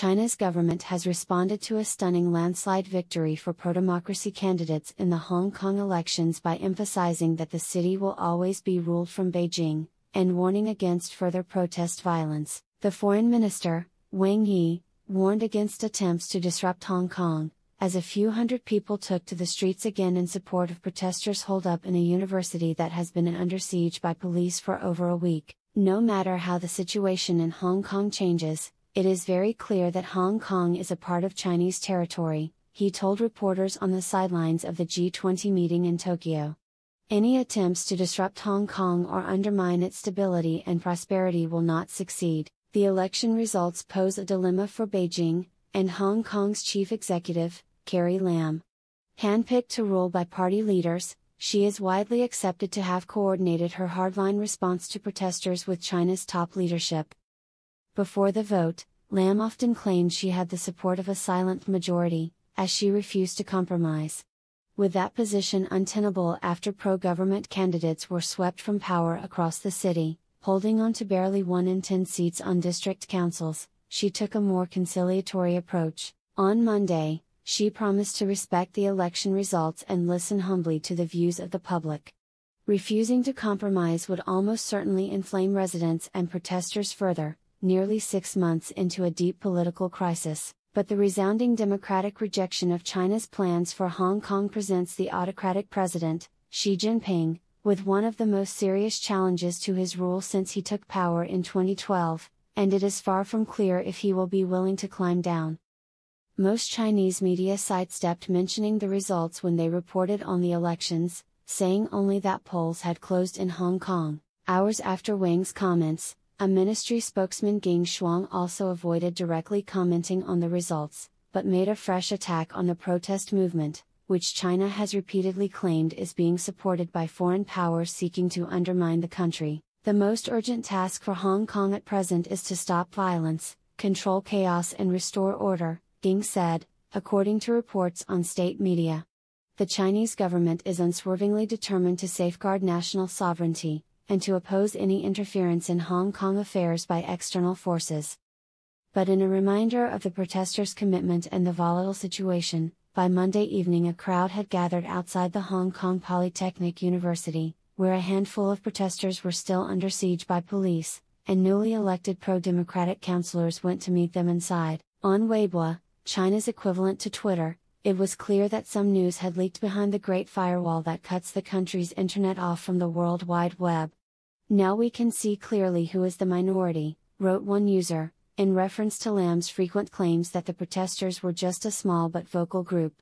China's government has responded to a stunning landslide victory for pro democracy candidates in the Hong Kong elections by emphasizing that the city will always be ruled from Beijing, and warning against further protest violence. The foreign minister, Wang Yi, warned against attempts to disrupt Hong Kong, as a few hundred people took to the streets again in support of protesters holed up in a university that has been under siege by police for over a week. No matter how the situation in Hong Kong changes, it is very clear that Hong Kong is a part of Chinese territory, he told reporters on the sidelines of the G20 meeting in Tokyo. Any attempts to disrupt Hong Kong or undermine its stability and prosperity will not succeed. The election results pose a dilemma for Beijing, and Hong Kong's chief executive, Carrie Lam. Handpicked to rule by party leaders, she is widely accepted to have coordinated her hardline response to protesters with China's top leadership. Before the vote, Lamb often claimed she had the support of a silent majority, as she refused to compromise. With that position untenable after pro government candidates were swept from power across the city, holding on to barely 1 in 10 seats on district councils, she took a more conciliatory approach. On Monday, she promised to respect the election results and listen humbly to the views of the public. Refusing to compromise would almost certainly inflame residents and protesters further, nearly six months into a deep political crisis, but the resounding democratic rejection of China's plans for Hong Kong presents the autocratic president, Xi Jinping, with one of the most serious challenges to his rule since he took power in 2012, and it is far from clear if he will be willing to climb down. Most Chinese media sidestepped mentioning the results when they reported on the elections, saying only that polls had closed in Hong Kong, hours after Wang's comments, a ministry spokesman Ging Shuang also avoided directly commenting on the results, but made a fresh attack on the protest movement, which China has repeatedly claimed is being supported by foreign powers seeking to undermine the country. The most urgent task for Hong Kong at present is to stop violence, control chaos, and restore order, Ging said, according to reports on state media. The Chinese government is unswervingly determined to safeguard national sovereignty, and to oppose any interference in Hong Kong affairs by external forces. But in a reminder of the protesters' commitment and the volatile situation, by Monday evening a crowd had gathered outside the Hong Kong Polytechnic University, where a handful of protesters were still under siege by police, and newly elected pro democratic councillors went to meet them inside. On Weibo, China's equivalent to Twitter, it was clear that some news had leaked behind the Great Firewall that cuts the country's internet off from the World Wide Web, now we can see clearly who is the minority, wrote one user, in reference to Lamb's frequent claims that the protesters were just a small but vocal group.